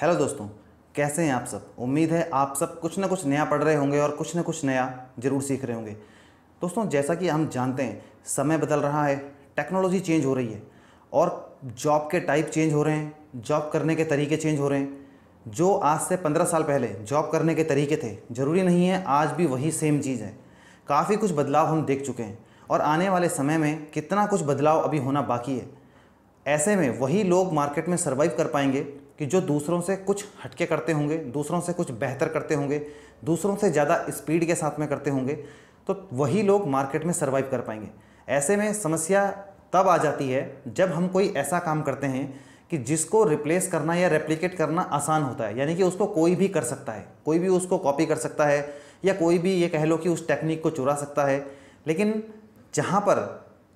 hello दोस्तों कैसे हैं आप सब उम्मीद है आप सब कुछ ना कुछ नया पढ़ रहे होंगे और कुछ ना कुछ नया ज़रूर सीख रहे होंगे दोस्तों जैसा कि हम जानते हैं समय बदल रहा है टेक्नोलॉजी चेंज हो रही है और जॉब के टाइप चेंज हो रहे हैं जॉब करने के तरीके चेंज हो रहे हैं जो आज से पंद्रह साल पहले जॉब करने के तरीके थे ज़रूरी नहीं है आज भी वही सेम चीज़ है काफ़ी कुछ बदलाव हम देख चुके हैं और आने वाले समय में कितना कुछ बदलाव अभी होना बाकी है ऐसे में वही लोग मार्केट में सर्वाइव कर पाएंगे कि जो दूसरों से कुछ हटके करते होंगे दूसरों से कुछ बेहतर करते होंगे दूसरों से ज़्यादा स्पीड के साथ में करते होंगे तो वही लोग मार्केट में सर्वाइव कर पाएंगे ऐसे में समस्या तब आ जाती है जब हम कोई ऐसा काम करते हैं कि जिसको रिप्लेस करना या रेप्लिकेट करना आसान होता है यानी कि उसको कोई भी कर सकता है कोई भी उसको कॉपी कर सकता है या कोई भी ये कह लो कि उस टेक्निक को चुरा सकता है लेकिन जहाँ पर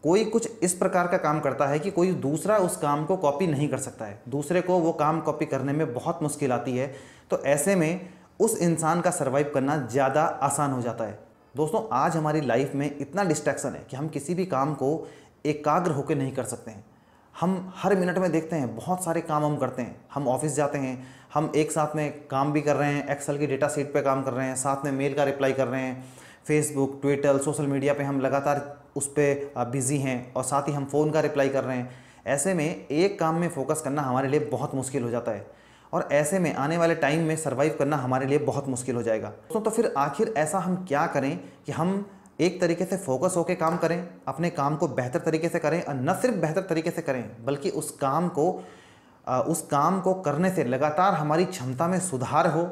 कोई कुछ इस प्रकार का काम करता है कि कोई दूसरा उस काम को कॉपी नहीं कर सकता है दूसरे को वो काम कॉपी करने में बहुत मुश्किल आती है तो ऐसे में उस इंसान का सर्वाइव करना ज़्यादा आसान हो जाता है दोस्तों आज हमारी लाइफ में इतना डिस्ट्रैक्शन है कि हम किसी भी काम को एकाग्र होकर नहीं कर सकते हैं हम हर मिनट में देखते हैं बहुत सारे काम हम करते हैं हम ऑफिस जाते हैं हम एक साथ में काम भी कर रहे हैं एक्सेल की डेटा सीट पे काम कर रहे हैं साथ में मेल का रिप्लाई कर रहे हैं फेसबुक ट्विटर सोशल मीडिया पे हम लगातार उस पर बिज़ी हैं और साथ ही हम फ़ोन का रिप्लाई कर रहे हैं ऐसे में एक काम में फ़ोकस करना हमारे लिए बहुत मुश्किल हो जाता है और ऐसे में आने वाले टाइम में सर्वाइव करना हमारे लिए बहुत मुश्किल हो जाएगा दोस्तों तो फिर आखिर ऐसा हम क्या करें कि हम एक तरीके से फोकस होकर काम करें अपने काम को बेहतर तरीके से करें और न सिर्फ बेहतर तरीके से करें बल्कि उस काम को उस काम को करने से लगातार हमारी क्षमता में सुधार हो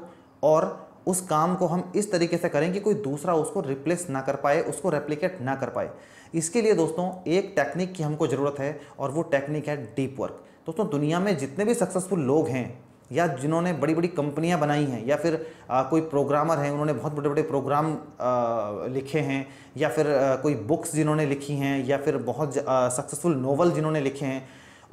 और उस काम को हम इस तरीके से करें कि कोई दूसरा उसको रिप्लेस ना कर पाए उसको रेप्लीकेट ना कर पाए इसके लिए दोस्तों एक टेक्निक की हमको ज़रूरत है और वो टेक्निक है डीप वर्क दोस्तों दुनिया में जितने भी सक्सेसफुल लोग हैं या जिन्होंने बड़ी बड़ी कंपनियां बनाई हैं या फिर आ, कोई प्रोग्रामर हैं उन्होंने बहुत बड़े बड़े प्रोग्राम आ, लिखे हैं या फिर आ, कोई बुक्स जिन्होंने लिखी हैं या फिर बहुत सक्सेसफुल नोवेल जिन्होंने लिखे हैं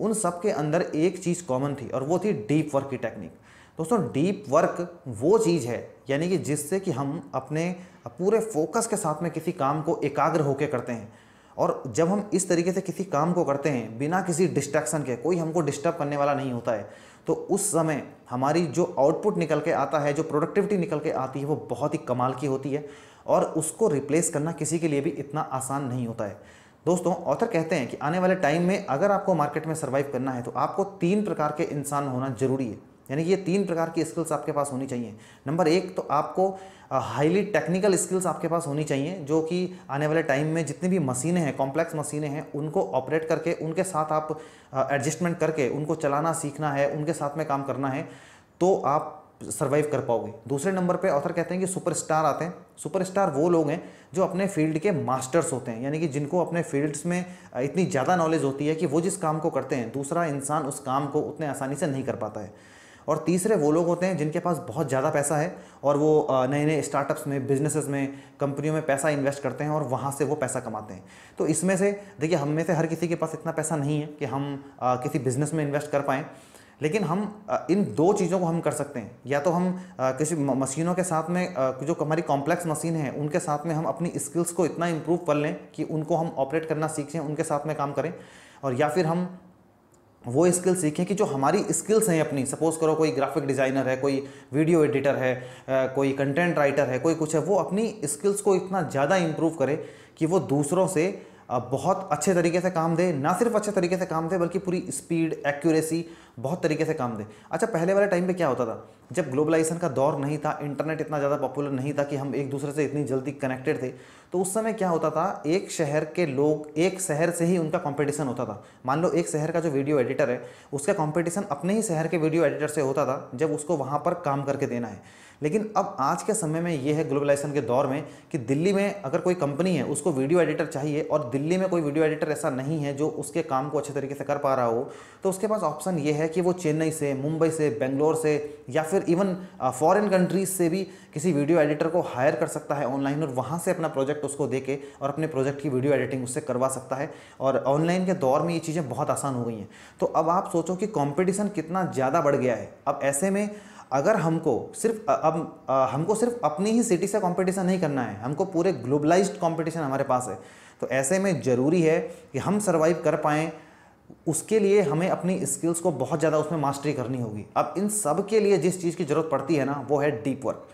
उन सब के अंदर एक चीज़ कॉमन थी और वो थी डीप वर्क की टेक्निक दोस्तों डीप वर्क वो चीज़ है यानी कि जिससे कि हम अपने पूरे फोकस के साथ में किसी काम को एकाग्र होकर करते हैं और जब हम इस तरीके से किसी काम को करते हैं बिना किसी डिस्ट्रैक्शन के कोई हमको डिस्टर्ब करने वाला नहीं होता है तो उस समय हमारी जो आउटपुट निकल के आता है जो प्रोडक्टिविटी निकल के आती है वो बहुत ही कमाल की होती है और उसको रिप्लेस करना किसी के लिए भी इतना आसान नहीं होता है दोस्तों ऑथर कहते हैं कि आने वाले टाइम में अगर आपको मार्केट में सर्वाइव करना है तो आपको तीन प्रकार के इंसान होना जरूरी है यानी कि ये तीन प्रकार की स्किल्स आपके पास होनी चाहिए नंबर एक तो आपको हाईली टेक्निकल स्किल्स आपके पास होनी चाहिए जो कि आने वाले टाइम में जितनी भी मशीनें हैं कॉम्प्लेक्स मशीनें हैं उनको ऑपरेट करके उनके साथ आप एडजस्टमेंट करके उनको चलाना सीखना है उनके साथ में काम करना है तो आप सर्वाइव कर पाओगे दूसरे नंबर पे ऑथर कहते हैं कि सुपरस्टार आते हैं सुपरस्टार वो लोग हैं जो अपने फील्ड के मास्टर्स होते हैं यानी कि जिनको अपने फील्ड्स में इतनी ज़्यादा नॉलेज होती है कि वो जिस काम को करते हैं दूसरा इंसान उस काम को उतने आसानी से नहीं कर पाता है और तीसरे वो लोग होते हैं जिनके पास बहुत ज़्यादा पैसा है और वो नए नए स्टार्टअप्स में बिजनेसेस में कंपनियों में पैसा इन्वेस्ट करते हैं और वहाँ से वो पैसा कमाते हैं तो इसमें से देखिए हम में से हर किसी के पास इतना पैसा नहीं है कि हम किसी बिजनेस में इन्वेस्ट कर पाएँ लेकिन हम इन दो चीज़ों को हम कर सकते हैं या तो हम किसी मशीनों के साथ में जो हमारी कॉम्प्लेक्स मशीन है उनके साथ में हम अपनी स्किल्स को इतना इम्प्रूव कर लें कि उनको हम ऑपरेट करना सीखें उनके साथ में काम करें और या फिर हम वो स्किल सीखें कि जो हमारी स्किल्स हैं अपनी सपोज़ करो कोई ग्राफिक डिज़ाइनर है कोई वीडियो एडिटर है कोई कंटेंट राइटर है कोई कुछ है वो अपनी स्किल्स को इतना ज़्यादा इम्प्रूव करे कि वो दूसरों से बहुत अच्छे तरीके से काम दे ना सिर्फ अच्छे तरीके से काम दे बल्कि पूरी स्पीड एक्यूरेसी बहुत तरीके से काम दे अच्छा पहले वाले टाइम पे क्या होता था जब ग्लोबलाइजेशन का दौर नहीं था इंटरनेट इतना ज़्यादा पॉपुलर नहीं था कि हम एक दूसरे से इतनी जल्दी कनेक्टेड थे तो उस समय क्या होता था एक शहर के लोग एक शहर से ही उनका कंपटीशन होता था मान लो एक शहर का जो वीडियो एडिटर है उसका कंपटीशन अपने ही शहर के वीडियो एडिटर से होता था जब उसको वहाँ पर काम करके देना है लेकिन अब आज के समय में ये है ग्लोबलाइजेशन के दौर में कि दिल्ली में अगर कोई कंपनी है उसको वीडियो एडिटर चाहिए और दिल्ली में कोई वीडियो एडिटर ऐसा नहीं है जो उसके काम को अच्छे तरीके से कर पा रहा हो तो उसके पास ऑप्शन ये है कि वो चेन्नई से मुंबई से बेंगलोर से या फिर इवन फॉरेन कंट्रीज़ से भी किसी वीडियो एडिटर को हायर कर सकता है ऑनलाइन और वहाँ से अपना प्रोजेक्ट उसको दे के और अपने प्रोजेक्ट की वीडियो एडिटिंग उससे करवा सकता है और ऑनलाइन के दौर में ये चीज़ें बहुत आसान हो गई हैं तो अब आप सोचो कि कॉम्पिटिशन कितना ज़्यादा बढ़ गया है अब ऐसे में अगर हमको सिर्फ अब हमको सिर्फ अपनी ही सिटी से कंपटीशन नहीं करना है हमको पूरे ग्लोबलाइज्ड कंपटीशन हमारे पास है तो ऐसे में ज़रूरी है कि हम सर्वाइव कर पाएँ उसके लिए हमें अपनी स्किल्स को बहुत ज़्यादा उसमें मास्टरी करनी होगी अब इन सब के लिए जिस चीज़ की ज़रूरत पड़ती है ना वो है डीप वर्क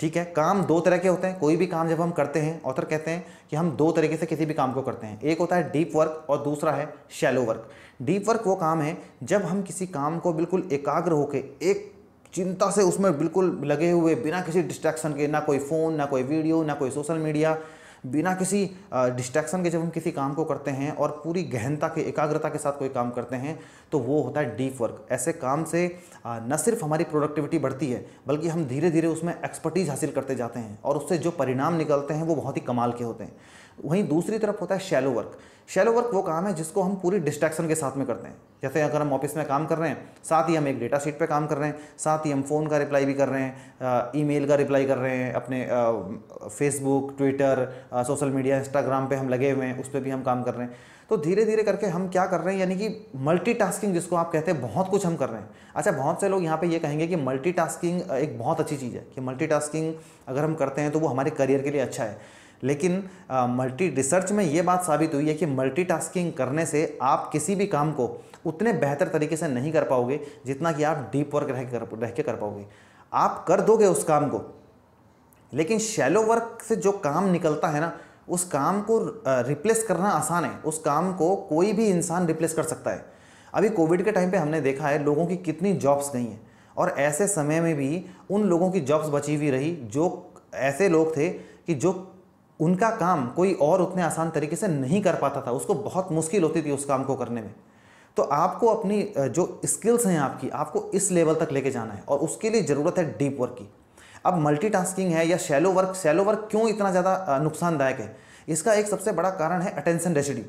ठीक है काम दो तरह के होते हैं कोई भी काम जब हम करते हैं ऑथर कहते हैं कि हम दो तरीके से किसी भी काम को करते हैं एक होता है डीप वर्क और दूसरा है शैलो वर्क डीप वर्क वो काम है जब हम किसी काम को बिल्कुल एकाग्र होकर एक चिंता से उसमें बिल्कुल लगे हुए बिना किसी डिस्ट्रैक्शन के ना कोई फ़ोन ना कोई वीडियो ना कोई सोशल मीडिया बिना किसी डिस्ट्रैक्शन के जब हम किसी काम को करते हैं और पूरी गहनता के एकाग्रता के साथ कोई काम करते हैं तो वो होता है डीप वर्क ऐसे काम से न सिर्फ हमारी प्रोडक्टिविटी बढ़ती है बल्कि हम धीरे धीरे उसमें एक्सपर्टीज़ हासिल करते जाते हैं और उससे जो परिणाम निकलते हैं वो बहुत ही कमाल के होते हैं वहीं दूसरी तरफ होता है शैलो वर्क शैलो वर्क वो काम है जिसको हम पूरी डिस्ट्रैक्शन के साथ में करते हैं जैसे अगर हम ऑफिस में काम कर रहे हैं साथ ही हम एक डेटा शीट पे काम कर रहे हैं साथ ही हम फ़ोन का रिप्लाई भी कर रहे हैं ईमेल का रिप्लाई कर रहे हैं अपने Facebook Twitter social media Instagram पर हम लगे हुए हैं उस पर भी हम काम कर रहे हैं तो धीरे धीरे करके हम क्या कर रहे हैं यानी कि मल्टीटास्किंग जिसको आप कहते हैं बहुत कुछ हम कर रहे हैं अच्छा बहुत से लोग यहाँ पे ये कहेंगे कि मल्टीटास्किंग एक बहुत अच्छी चीज़ है कि मल्टीटास्किंग अगर हम करते हैं तो वो हमारे करियर के लिए अच्छा है लेकिन मल्टी रिसर्च में ये बात साबित हुई है कि मल्टीटास्किंग करने से आप किसी भी काम को उतने बेहतर तरीके से नहीं कर पाओगे जितना कि आप डीप वर्क रह कर रह के कर पाओगे आप कर दोगे उस काम को लेकिन शैलो वर्क से जो काम निकलता है ना उस काम को रिप्लेस करना आसान है उस काम को कोई भी इंसान रिप्लेस कर सकता है अभी कोविड के टाइम पे हमने देखा है लोगों की कितनी जॉब्स गई हैं और ऐसे समय में भी उन लोगों की जॉब्स बची हुई रही जो ऐसे लोग थे कि जो उनका काम कोई और उतने आसान तरीके से नहीं कर पाता था उसको बहुत मुश्किल होती थी उस काम को करने में तो आपको अपनी जो स्किल्स हैं आपकी आपको इस लेवल तक लेके जाना है और उसके लिए ज़रूरत है डीप वर्क की अब मल्टीटास्किंग है या शैलो वर्क शैलो वर्क क्यों इतना ज़्यादा नुकसानदायक है इसका एक सबसे बड़ा कारण है अटेंशन रेसिड्यू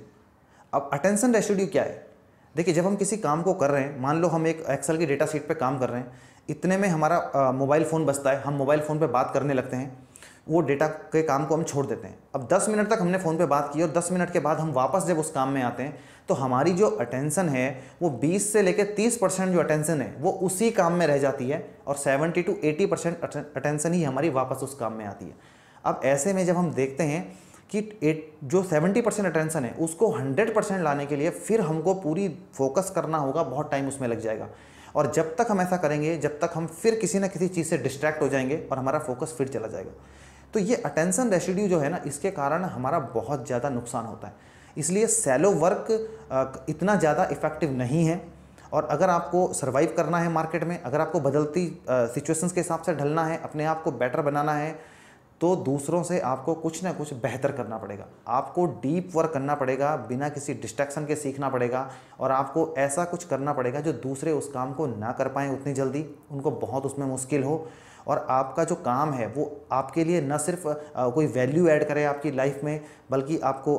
अब अटेंशन रेसिड्यू क्या है देखिए जब हम किसी काम को कर रहे हैं मान लो हम एक एक्सेल की डेटा शीट पर काम कर रहे हैं इतने में हमारा मोबाइल फ़ोन बचता है हम मोबाइल फ़ोन पर बात करने लगते हैं वो डेटा के काम को हम छोड़ देते हैं अब 10 मिनट तक हमने फ़ोन पे बात की और 10 मिनट के बाद हम वापस जब उस काम में आते हैं तो हमारी जो अटेंसन है वो 20 से लेकर 30 परसेंट जो अटेंसन है वो उसी काम में रह जाती है और 70 टू 80 परसेंट अटेंसन ही हमारी वापस उस काम में आती है अब ऐसे में जब हम देखते हैं कि एट जो सेवेंटी परसेंट अटेंसन है उसको हंड्रेड परसेंट लाने के लिए फिर हमको पूरी फोकस करना होगा बहुत टाइम उसमें लग जाएगा और जब तक हम ऐसा करेंगे जब तक हम फिर किसी ना किसी चीज़ से डिस्ट्रैक्ट हो जाएंगे और हमारा फोकस फिर चला जाएगा तो ये अटेंसन रेसिड्यू जो है ना इसके कारण हमारा बहुत ज़्यादा नुकसान होता है इसलिए सेलो वर्क इतना ज़्यादा इफ़ेक्टिव नहीं है और अगर आपको सर्वाइव करना है मार्केट में अगर आपको बदलती सिचुएशंस के हिसाब से ढलना है अपने आप को बेटर बनाना है तो दूसरों से आपको कुछ ना कुछ बेहतर करना पड़ेगा आपको डीप वर्क करना पड़ेगा बिना किसी डिस्ट्रैक्शन के सीखना पड़ेगा और आपको ऐसा कुछ करना पड़ेगा जो दूसरे उस काम को ना कर पाएँ उतनी जल्दी उनको बहुत उसमें मुश्किल हो और आपका जो काम है वो आपके लिए न सिर्फ कोई वैल्यू ऐड करे आपकी लाइफ में बल्कि आपको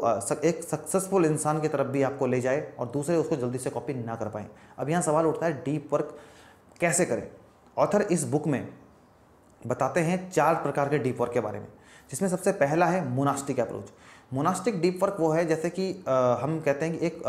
एक सक्सेसफुल इंसान की तरफ भी आपको ले जाए और दूसरे उसको जल्दी से कॉपी ना कर पाए अब यहाँ सवाल उठता है डीप वर्क कैसे करें ऑथर इस बुक में बताते हैं चार प्रकार के डीप वर्क के बारे में जिसमें सबसे पहला है monastic approach monastic deep work वो है जैसे कि आ, हम कहते हैं कि एक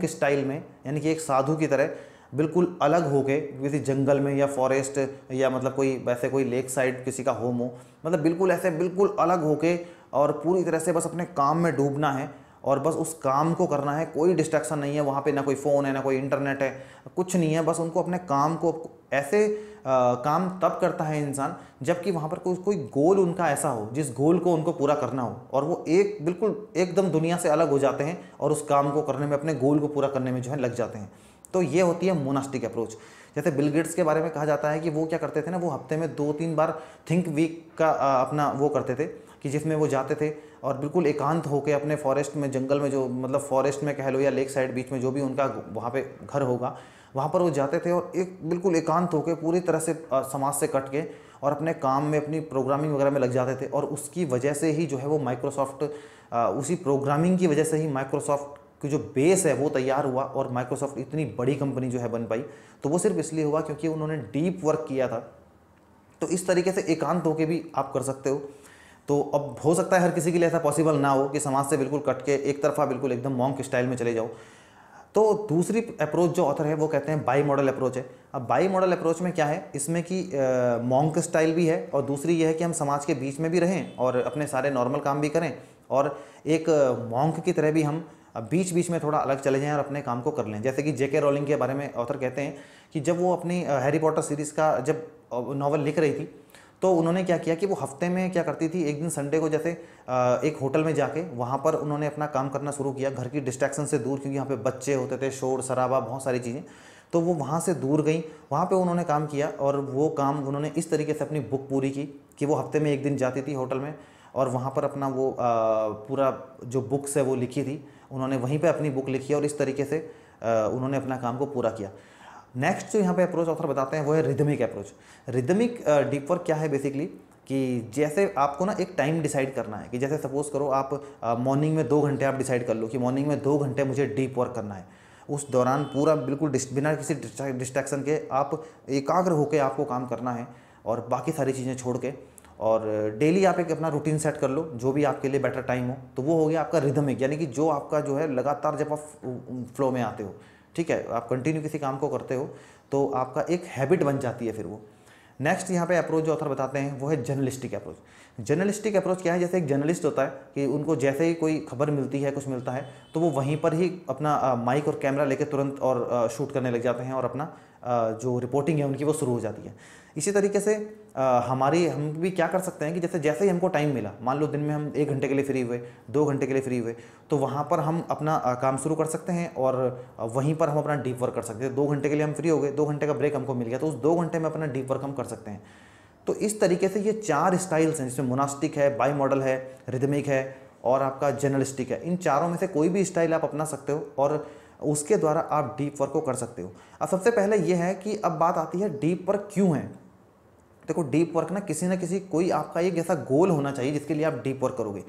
के स्टाइल में यानी कि एक साधु की तरह बिल्कुल अलग होके किसी जंगल में या फॉरेस्ट या मतलब कोई वैसे कोई लेक साइड किसी का होम हो मतलब बिल्कुल ऐसे बिल्कुल अलग होके और पूरी तरह से बस अपने काम में डूबना है और बस उस काम को करना है कोई डिस्ट्रैक्शन नहीं है वहाँ पे ना कोई फ़ोन है ना कोई इंटरनेट है कुछ नहीं है बस उनको अपने काम को ऐसे आ, काम तब करता है इंसान जबकि वहाँ पर कोई कोई गोल उनका ऐसा हो जिस गोल को उनको पूरा करना हो और वो एक बिल्कुल एकदम दुनिया से अलग हो जाते हैं और उस काम को करने में अपने गोल को पूरा करने में जो है लग जाते हैं तो ये होती है मोनास्टिक अप्रोच जैसे बिल गेट्स के बारे में कहा जाता है कि वो क्या करते थे ना वो हफ्ते में दो तीन बार थिंक वीक का अपना वो करते थे कि जिसमें वो जाते थे और बिल्कुल एकांत होकर अपने फॉरेस्ट में जंगल में जो मतलब फॉरेस्ट में कह लो या लेक साइड बीच में जो भी उनका वहाँ पे घर होगा वहाँ पर वो जाते थे और एक बिल्कुल एकांत होकर पूरी तरह से समाज से कट के और अपने काम में अपनी प्रोग्रामिंग वगैरह में लग जाते थे और उसकी वजह से ही जो है वो माइक्रोसॉफ्ट उसी प्रोग्रामिंग की वजह से ही माइक्रोसॉफ्ट कि जो बेस है वो तैयार हुआ और माइक्रोसॉफ्ट इतनी बड़ी कंपनी जो है बन पाई तो वो सिर्फ इसलिए हुआ क्योंकि उन्होंने डीप वर्क किया था तो इस तरीके से एकांत होकर भी आप कर सकते हो तो अब हो सकता है हर किसी के लिए ऐसा पॉसिबल ना हो कि समाज से बिल्कुल कट के एक तरफा बिल्कुल एकदम मॉन्क स्टाइल में चले जाओ तो दूसरी अप्रोच जो ऑथर है वो कहते हैं बाई मॉडल अप्रोच है अब बाई मॉडल अप्रोच में क्या है इसमें कि मॉन्क स्टाइल भी है और दूसरी यह है कि हम समाज के बीच में भी रहें और अपने सारे नॉर्मल काम भी करें और एक मॉन्क की तरह भी हम अब बीच बीच में थोड़ा अलग चले जाएं और अपने काम को कर लें जैसे कि जेके रोलिंग के बारे में ऑथर कहते हैं कि जब वो अपनी हैरी पॉटर सीरीज़ का जब नावल लिख रही थी तो उन्होंने क्या किया कि वो हफ्ते में क्या करती थी एक दिन संडे को जैसे एक होटल में जाके वहाँ पर उन्होंने अपना काम करना शुरू किया घर की डिस्ट्रैक्शन से दूर क्योंकि यहाँ पे बच्चे होते थे शोर शराबा बहुत सारी चीज़ें तो वो वहाँ से दूर गई वहाँ पे उन्होंने काम किया और वो काम उन्होंने इस तरीके से अपनी बुक पूरी की कि वो हफ्ते में एक दिन जाती थी होटल में और वहाँ पर अपना वो पूरा जो बुक्स है वो लिखी थी उन्होंने वहीं पर अपनी बुक लिखी और इस तरीके से उन्होंने अपना काम को पूरा किया नेक्स्ट जो यहाँ पे अप्रोच ऑथर बताते हैं वो है rhythmic approach rhythmic deep work क्या है बेसिकली कि जैसे आपको ना एक टाइम डिसाइड करना है कि जैसे सपोज़ करो आप मॉर्निंग में दो घंटे आप डिसाइड कर लो कि मॉर्निंग में दो घंटे मुझे डीप वर्क करना है उस दौरान पूरा बिल्कुल बिना किसी डिस्ट्रैक्शन के आप एकाग्र होकर आपको काम करना है और बाकी सारी चीज़ें छोड़ के और डेली आप एक अपना रूटीन सेट कर लो जो भी आपके लिए बेटर टाइम हो तो वो हो गया आपका रिदमिक यानी कि जो आपका जो है लगातार जब आप फ्लो में आते हो ठीक है आप कंटिन्यू किसी काम को करते हो तो आपका एक हैबिट बन जाती है फिर वो नेक्स्ट यहाँ पे अप्रोच जो ऑथर बताते हैं वो है जर्नलिस्टिक अप्रोच जर्नलिस्टिक अप्रोच क्या है जैसे एक जर्नलिस्ट होता है कि उनको जैसे ही कोई खबर मिलती है कुछ मिलता है तो वो वहीं पर ही अपना माइक और कैमरा लेके तुरंत और शूट करने लग जाते हैं और अपना जो रिपोर्टिंग है उनकी वो शुरू हो जाती है इसी तरीके से आ, हमारी हम भी क्या कर सकते हैं कि जैसे जैसे ही हमको टाइम मिला मान लो दिन में हम एक घंटे के लिए फ्री हुए दो घंटे के लिए फ्री हुए तो वहाँ पर हम अपना काम शुरू कर सकते हैं और वहीं पर हम अपना डीप वर्क कर सकते हैं दो घंटे के लिए हम फ्री हो गए दो घंटे का ब्रेक हमको मिल गया तो उस दो घंटे में अपना डीप वर्क हम कर सकते हैं तो इस तरीके से ये चार स्टाइल्स हैं जिसमें मोनास्टिक है बाई मॉडल है रिदमिक है और आपका जर्नलिस्टिक है इन चारों में से कोई भी स्टाइल आप अपना सकते हो और उसके द्वारा आप डीप वर्क को कर सकते हो अब सबसे पहले ये है कि अब बात आती है डीप वर्क क्यों है देखो डीप वर्क ना किसी ना किसी कोई आपका एक ऐसा गोल होना चाहिए जिसके लिए आप डीप वर्क करोगे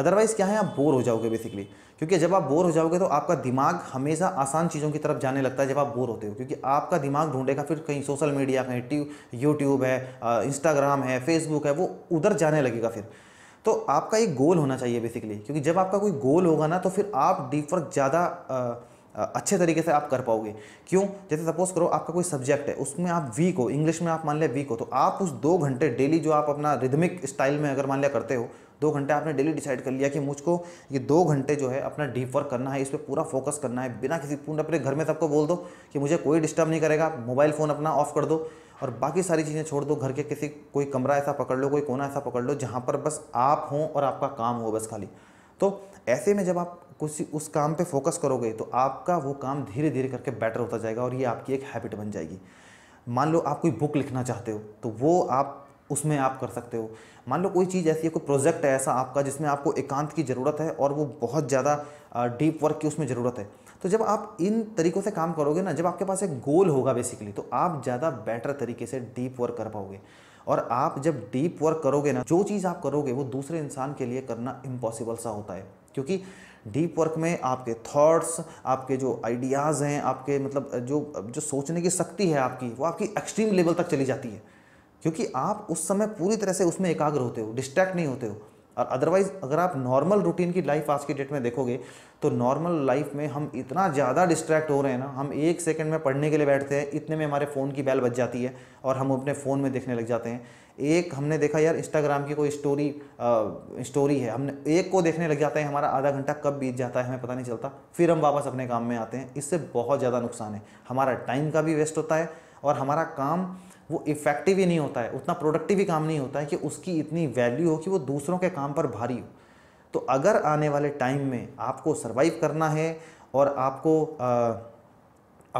अदरवाइज़ क्या है आप बोर हो जाओगे बेसिकली क्योंकि जब आप बोर हो जाओगे तो आपका दिमाग हमेशा आसान चीज़ों की तरफ जाने लगता है जब आप बोर होते हो क्योंकि आपका दिमाग ढूंढेगा फिर कहीं सोशल मीडिया कहीं यूट्यूब है इंस्टाग्राम है फेसबुक है वो उधर जाने लगेगा फिर तो आपका एक गोल होना चाहिए बेसिकली क्योंकि जब आपका कोई गोल होगा ना तो फिर आप डीप वर्क ज़्यादा अच्छे तरीके से आप कर पाओगे क्यों जैसे सपोज करो आपका कोई सब्जेक्ट है उसमें आप वीक हो इंग्लिश में आप मान लिया वीक हो तो आप उस दो घंटे डेली जो आप अपना रिदमिक स्टाइल में अगर मान लिया करते हो दो घंटे आपने डेली डिसाइड कर लिया कि मुझको ये दो घंटे जो है अपना डीप वर्क करना है इस पर पूरा फोकस करना है बिना किसी पूर्ण अपने घर में सबको बोल दो कि मुझे कोई डिस्टर्ब नहीं करेगा मोबाइल फ़ोन अपना ऑफ कर दो और बाकी सारी चीज़ें छोड़ दो घर के किसी कोई कमरा ऐसा पकड़ लो कोई कोना ऐसा पकड़ लो जहाँ पर बस आप हों और आपका काम हो बस खाली तो ऐसे में जब आप कुछ उस काम पे फोकस करोगे तो आपका वो काम धीरे धीरे करके बेटर होता जाएगा और ये आपकी एक हैबिट बन जाएगी मान लो आप कोई बुक लिखना चाहते हो तो वो आप उसमें आप कर सकते हो मान लो कोई चीज़ ऐसी है कोई प्रोजेक्ट है ऐसा आपका जिसमें आपको एकांत की ज़रूरत है और वो बहुत ज़्यादा डीप वर्क की उसमें ज़रूरत है तो जब आप इन तरीक़ों से काम करोगे ना जब आपके पास एक गोल होगा बेसिकली तो आप ज़्यादा बेटर तरीके से डीप वर्क कर पाओगे और आप जब डीप वर्क करोगे ना जो चीज़ आप करोगे वो दूसरे इंसान के लिए करना इम्पॉसिबल सा होता है क्योंकि डीप वर्क में आपके थॉट्स आपके जो आइडियाज़ हैं आपके मतलब जो जो सोचने की शक्ति है आपकी वो आपकी एक्सट्रीम लेवल तक चली जाती है क्योंकि आप उस समय पूरी तरह से उसमें एकाग्र होते हो डिस्ट्रैक्ट नहीं होते हो और अदरवाइज़ अगर आप नॉर्मल रूटीन की लाइफ आज की डेट में देखोगे तो नॉर्मल लाइफ में हम इतना ज़्यादा डिस्ट्रैक्ट हो रहे हैं ना हम एक सेकंड में पढ़ने के लिए बैठते हैं इतने में हमारे फ़ोन की बैल बज जाती है और हम अपने फ़ोन में देखने लग जाते हैं एक हमने देखा यार इंस्टाग्राम की कोई स्टोरी आ, स्टोरी है हमने एक को देखने लग जाते हैं हमारा आधा घंटा कब बीत जाता है हमें पता नहीं चलता फिर हम वापस अपने काम में आते हैं इससे बहुत ज़्यादा नुकसान है हमारा टाइम का भी वेस्ट होता है और हमारा काम वो इफ़ेक्टिव ही नहीं होता है उतना प्रोडक्टिव ही काम नहीं होता है कि उसकी इतनी वैल्यू हो कि वो दूसरों के काम पर भारी हो तो अगर आने वाले टाइम में आपको सर्वाइव करना है और आपको आ,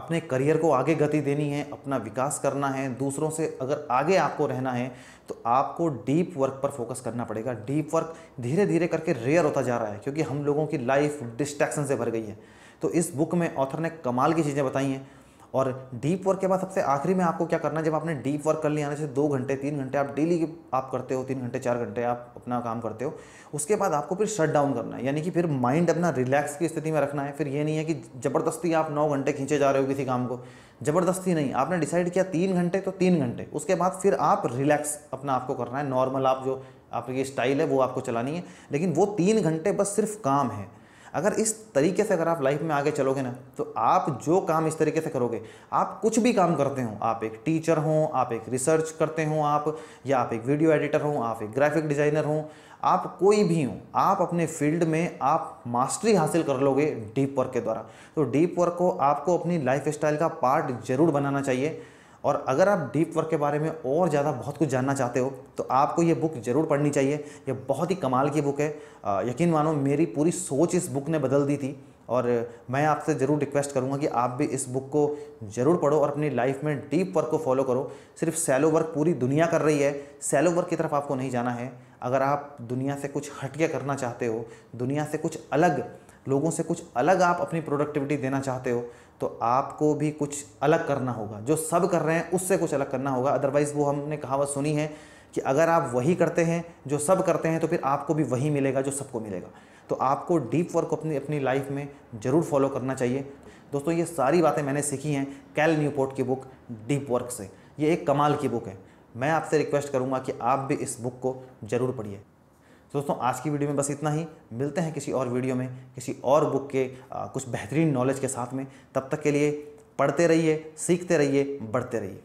अपने करियर को आगे गति देनी है अपना विकास करना है दूसरों से अगर आगे आपको रहना है तो आपको डीप वर्क पर फोकस करना पड़ेगा डीप वर्क धीरे धीरे करके रेयर होता जा रहा है क्योंकि हम लोगों की लाइफ डिस्ट्रैक्शन से भर गई है तो इस बुक में ऑथर ने कमाल की चीज़ें बताई हैं और डीप वर्क के बाद सबसे आखिरी में आपको क्या करना है जब आपने डीप वर्क कर लिया से दो घंटे तीन घंटे आप डेली आप करते हो तीन घंटे चार घंटे आप अपना काम करते हो उसके बाद आपको फिर शट डाउन करना है यानी कि फिर माइंड अपना रिलैक्स की स्थिति में रखना है फिर ये नहीं है कि ज़बरदस्ती आप नौ घंटे खींचे जा रहे हो किसी काम को ज़बरदस्ती नहीं आपने डिसाइड किया तीन घंटे तो तीन घंटे उसके बाद फिर आप रिलैक्स अपना आपको करना है नॉर्मल आप जो आपकी स्टाइल है वो आपको चलानी है लेकिन वो तीन घंटे बस सिर्फ काम है अगर इस तरीके से अगर आप लाइफ में आगे चलोगे ना तो आप जो काम इस तरीके से करोगे आप कुछ भी काम करते हो आप एक टीचर हो आप एक रिसर्च करते हो आप या आप एक वीडियो एडिटर हो आप एक ग्राफिक डिज़ाइनर हो आप कोई भी हो आप अपने फील्ड में आप मास्टरी हासिल कर लोगे डीप वर्क के द्वारा तो डीप वर्क को आपको अपनी लाइफ स्टाइल का पार्ट जरूर बनाना चाहिए और अगर आप डीप वर्क के बारे में और ज़्यादा बहुत कुछ जानना चाहते हो तो आपको ये बुक ज़रूर पढ़नी चाहिए यह बहुत ही कमाल की बुक है यकीन मानो मेरी पूरी सोच इस बुक ने बदल दी थी और मैं आपसे ज़रूर रिक्वेस्ट करूँगा कि आप भी इस बुक को ज़रूर पढ़ो और अपनी लाइफ में डीप वर्क को फॉलो करो सिर्फ सैलो वर्क पूरी दुनिया कर रही है सैलो वर्क की तरफ आपको नहीं जाना है अगर आप दुनिया से कुछ हटके करना चाहते हो दुनिया से कुछ अलग लोगों से कुछ अलग आप अपनी प्रोडक्टिविटी देना चाहते हो तो आपको भी कुछ अलग करना होगा जो सब कर रहे हैं उससे कुछ अलग करना होगा अदरवाइज़ वो हमने कहावत सुनी है कि अगर आप वही करते हैं जो सब करते हैं तो फिर आपको भी वही मिलेगा जो सबको मिलेगा तो आपको डीप वर्क अपनी अपनी लाइफ में ज़रूर फॉलो करना चाहिए दोस्तों ये सारी बातें मैंने सीखी हैं कैल न्यूपोर्ट की बुक डीप वर्क से ये एक कमाल की बुक है मैं आपसे रिक्वेस्ट करूँगा कि आप भी इस बुक को ज़रूर पढ़िए तो दोस्तों आज की वीडियो में बस इतना ही मिलते हैं किसी और वीडियो में किसी और बुक के आ, कुछ बेहतरीन नॉलेज के साथ में तब तक के लिए पढ़ते रहिए सीखते रहिए बढ़ते रहिए